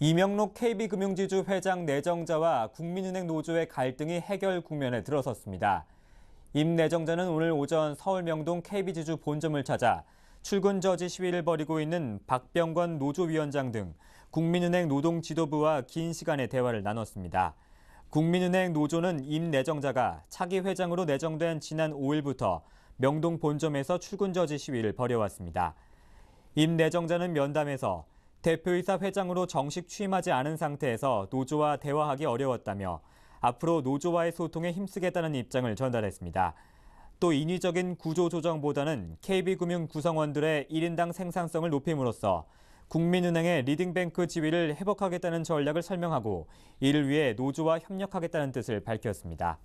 이명록 KB금융지주 회장 내정자와 국민은행 노조의 갈등이 해결 국면에 들어섰습니다. 임 내정자는 오늘 오전 서울 명동 KB지주 본점을 찾아 출근 저지 시위를 벌이고 있는 박병관 노조위원장 등 국민은행 노동 지도부와 긴 시간의 대화를 나눴습니다. 국민은행 노조는 임 내정자가 차기 회장으로 내정된 지난 5일부터 명동 본점에서 출근 저지 시위를 벌여왔습니다. 임 내정자는 면담에서 대표이사 회장으로 정식 취임하지 않은 상태에서 노조와 대화하기 어려웠다며 앞으로 노조와의 소통에 힘쓰겠다는 입장을 전달했습니다. 또 인위적인 구조조정보다는 KB금융 구성원들의 1인당 생산성을 높임으로써 국민은행의 리딩뱅크 지위를 회복하겠다는 전략을 설명하고 이를 위해 노조와 협력하겠다는 뜻을 밝혔습니다.